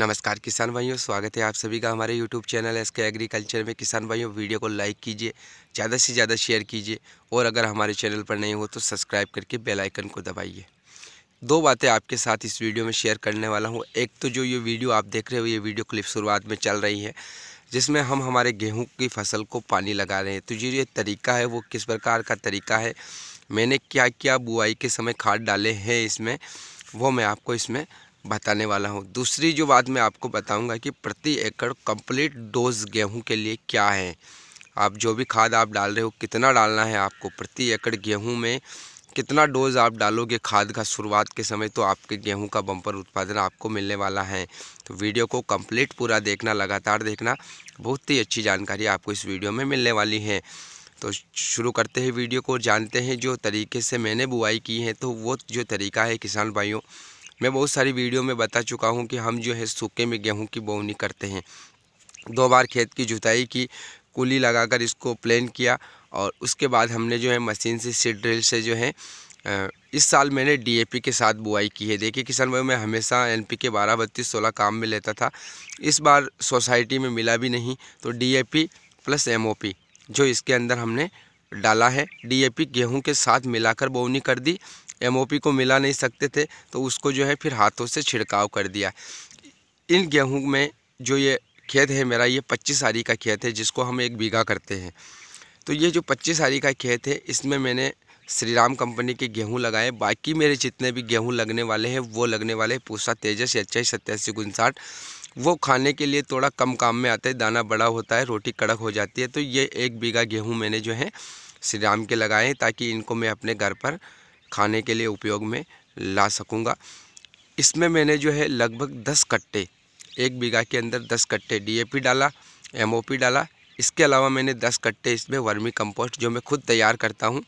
नमस्कार किसान भाइयों स्वागत है आप सभी का हमारे YouTube channel S K agriculture में किसान भाइयों वीडियो को लाइक कीजिए ज़्यादा से ज़्यादा शेयर कीजिए और अगर हमारे चैनल पर नहीं हो तो सब्सक्राइब करके बेल आइकन को दबाइए दो बातें आपके साथ इस वीडियो में शेयर करने वाला हूँ एक तो जो ये वीडियो आप देख रहे हो ये वीडियो क्लिप शुरुआत में चल रही है जिसमें हम हमारे गेहूँ की फसल को पानी लगा रहे हैं तो जो ये तरीका है वो किस प्रकार का तरीका है मैंने क्या क्या बुआई के समय खाद डाले हैं इसमें वो मैं आपको इसमें बताने वाला हूँ दूसरी जो बात मैं आपको बताऊँगा कि प्रति एकड़ कंप्लीट डोज गेहूँ के लिए क्या है आप जो भी खाद आप डाल रहे हो कितना डालना है आपको प्रति एकड़ गेहूँ में कितना डोज आप डालोगे खाद का शुरुआत के समय तो आपके गेहूं का बम्पर उत्पादन आपको मिलने वाला है तो वीडियो को कंप्लीट पूरा देखना लगातार देखना बहुत ही अच्छी जानकारी आपको इस वीडियो में मिलने वाली है तो शुरू करते हैं वीडियो को जानते हैं जो तरीके से मैंने बुआई की है तो वो जो तरीका है किसान भाइयों मैं बहुत सारी वीडियो में बता चुका हूँ कि हम जो है सूखे में गेहूँ की बोवनी करते हैं दो बार खेत की जुताई की कुली लगाकर इसको प्लेन किया और उसके बाद हमने जो है मशीन से सीड ड्रिल से जो है इस साल मैंने डीएपी के साथ बुआई की है देखिए किसान भाई मैं हमेशा के बारह बत्तीस सोलह काम में लेता था इस बार सोसाइटी में मिला भी नहीं तो डीएपी प्लस एमओपी जो इसके अंदर हमने डाला है डीएपी गेहूं के साथ मिलाकर बोवनी कर दी एम को मिला नहीं सकते थे तो उसको जो है फिर हाथों से छिड़काव कर दिया इन गेहूँ में जो ये खेत है मेरा ये पच्चीस आरी का खेत है जिसको हम एक बीघा करते हैं तो ये जो पच्चीस आरी का खेत है इसमें मैंने श्री राम कंपनी के गेहूँ लगाए बाकी मेरे जितने भी गेहूँ लगने वाले हैं वो लगने वाले हैं पूसा तेजस आई सत्यासी उनसाठ वो खाने के लिए थोड़ा कम काम में आता है दाना बड़ा होता है रोटी कड़क हो जाती है तो ये एक बीघा गेहूँ मैंने जो है श्री राम के लगाए ताकि इनको मैं अपने घर पर खाने के लिए उपयोग में ला सकूँगा इसमें मैंने जो है लगभग दस कट्टे एक बीघा के अंदर दस कट्टे डीएपी डाला एमओपी डाला इसके अलावा मैंने दस कट्टे इसमें वर्मी कंपोस्ट जो मैं खुद तैयार करता हूँ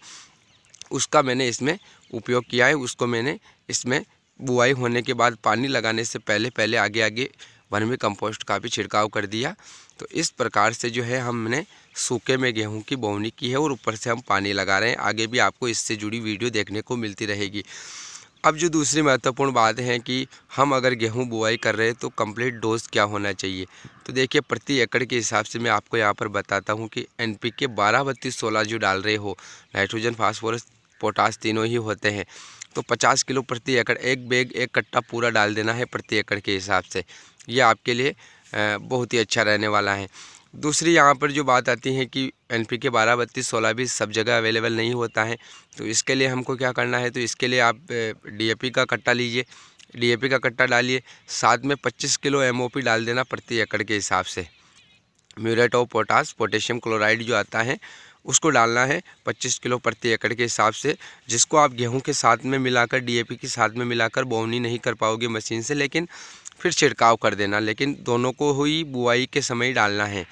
उसका मैंने इसमें उपयोग किया है उसको मैंने इसमें बुआई होने के बाद पानी लगाने से पहले पहले आगे आगे वर्मी कंपोस्ट का भी छिड़काव कर दिया तो इस प्रकार से जो है हमने सूखे में गेहूं की बोवनी की है और ऊपर से हम पानी लगा रहे हैं आगे भी आपको इससे जुड़ी वीडियो देखने को मिलती रहेगी अब जो दूसरी महत्वपूर्ण बात है कि हम अगर गेहूं बुआई कर रहे हैं तो कंप्लीट डोज क्या होना चाहिए तो देखिए प्रति एकड़ के हिसाब से मैं आपको यहाँ पर बताता हूँ कि एन पी के बारह बत्तीस सोलह जो डाल रहे हो नाइट्रोजन फास्फोरस पोटास तीनों ही होते हैं तो पचास किलो प्रति एकड़ एक बैग एक कट्टा पूरा डाल देना है प्रति एकड़ के हिसाब से ये आपके लिए बहुत ही अच्छा रहने वाला है दूसरी यहाँ पर जो बात आती है कि एन पी के बारह बत्तीस सोलह भी सब जगह अवेलेबल नहीं होता है तो इसके लिए हमको क्या करना है तो इसके लिए आप डी ए पी का कट्टा लीजिए डी ए पी का कट्टा डालिए साथ में पच्चीस किलो एम ओ पी डाल देना प्रति एकड़ के हिसाब से muriate of potash potassium chloride जो आता है उसको डालना है पच्चीस किलो प्रति एकड़ के हिसाब से जिसको आप गेहूं के साथ में मिलाकर डीएपी के साथ में मिलाकर बोवनी नहीं कर पाओगे मशीन से लेकिन फिर छिड़काव कर देना लेकिन दोनों को ही बुआई के समय ही डालना है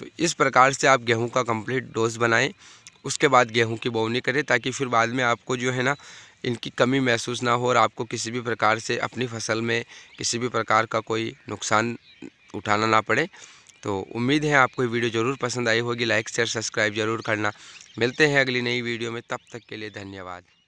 तो इस प्रकार से आप गेहूं का कंप्लीट डोज बनाएं उसके बाद गेहूं की बोवनी करें ताकि फिर बाद में आपको जो है ना इनकी कमी महसूस ना हो और आपको किसी भी प्रकार से अपनी फसल में किसी भी प्रकार का कोई नुकसान उठाना ना पड़े तो उम्मीद है आपको ये वीडियो ज़रूर पसंद आई होगी लाइक शेयर सब्सक्राइब ज़रूर करना मिलते हैं अगली नई वीडियो में तब तक के लिए धन्यवाद